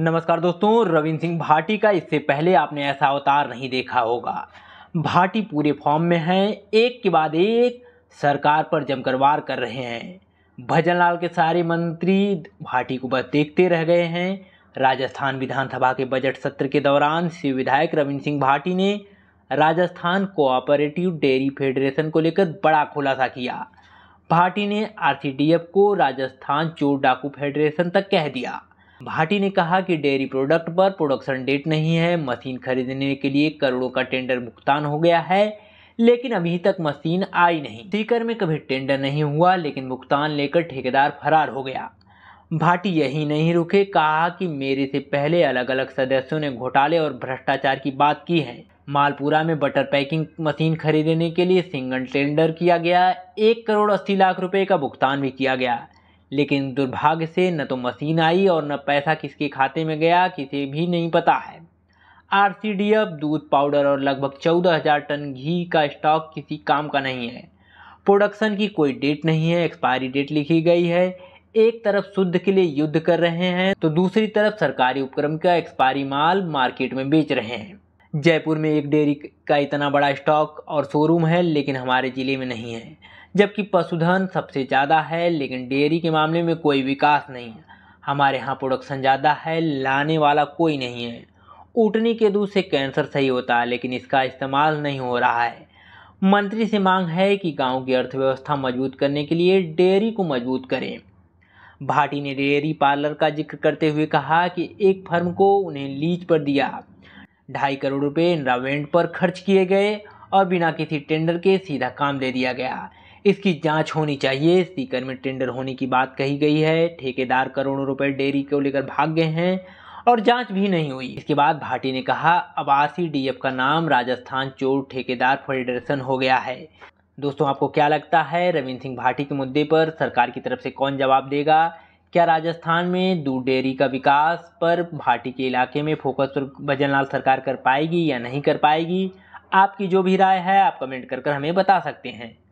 नमस्कार दोस्तों रविंद्र सिंह भाटी का इससे पहले आपने ऐसा अवतार नहीं देखा होगा भाटी पूरे फॉर्म में हैं एक के बाद एक सरकार पर जमकर वार कर रहे हैं भजन लाल के सारे मंत्री भाटी को बस देखते रह गए हैं राजस्थान विधानसभा के बजट सत्र के दौरान शिव विधायक रविंद्र सिंह भाटी ने राजस्थान कोऑपरेटिव डेयरी फेडरेशन को लेकर बड़ा खुलासा किया भाटी ने आर को राजस्थान चोर डाकू फेडरेशन तक कह दिया भाटी ने कहा कि डेयरी प्रोडक्ट पर प्रोडक्शन डेट नहीं है मशीन खरीदने के लिए करोड़ों का टेंडर भुगतान हो गया है लेकिन अभी तक मशीन आई नहीं सीकर में कभी टेंडर नहीं हुआ लेकिन भुगतान लेकर ठेकेदार फरार हो गया भाटी यही नहीं रुके कहा कि मेरे से पहले अलग अलग सदस्यों ने घोटाले और भ्रष्टाचार की बात की है मालपुरा में बटर पैकिंग मशीन खरीदने के लिए सिंगल टेंडर किया गया एक करोड़ अस्सी लाख रुपए का भुगतान भी किया गया लेकिन दुर्भाग्य से न तो मशीन आई और न पैसा किसके खाते में गया किसे भी नहीं पता है आर दूध पाउडर और लगभग चौदह हज़ार टन घी का स्टॉक किसी काम का नहीं है प्रोडक्शन की कोई डेट नहीं है एक्सपायरी डेट लिखी गई है एक तरफ शुद्ध के लिए युद्ध कर रहे हैं तो दूसरी तरफ सरकारी उपक्रम का एक्सपायरी माल मार्केट में बेच रहे हैं जयपुर में एक डेयरी का इतना बड़ा स्टॉक और शोरूम है लेकिन हमारे ज़िले में नहीं है जबकि पशुधन सबसे ज़्यादा है लेकिन डेयरी के मामले में कोई विकास नहीं है हमारे यहाँ प्रोडक्शन ज़्यादा है लाने वाला कोई नहीं है ऊटनी के दूध से कैंसर सही होता है लेकिन इसका इस्तेमाल नहीं हो रहा है मंत्री से मांग है कि गांव की अर्थव्यवस्था मजबूत करने के लिए डेयरी को मजबूत करें भाटी ने डेयरी पार्लर का जिक्र करते हुए कहा कि एक फर्म को उन्हें लीज पर दिया ढाई करोड़ रुपए इंद्रावेंट पर खर्च किए गए और बिना किसी टेंडर के सीधा काम दे दिया गया इसकी जांच होनी चाहिए स्पीकर में टेंडर होने की बात कही गई है ठेकेदार करोड़ों रुपए डेयरी को लेकर भाग गए हैं और जांच भी नहीं हुई इसके बाद भाटी ने कहा अबासी डीएफ का नाम राजस्थान चोर ठेकेदार फेडरेशन हो गया है दोस्तों आपको क्या लगता है रविंद्र सिंह भाटी के मुद्दे पर सरकार की तरफ से कौन जवाब देगा क्या राजस्थान में दूध डेयरी का विकास पर भाटी के इलाके में फोकस भजनलाल सरकार कर पाएगी या नहीं कर पाएगी आपकी जो भी राय है आप कमेंट कर कर हमें बता सकते हैं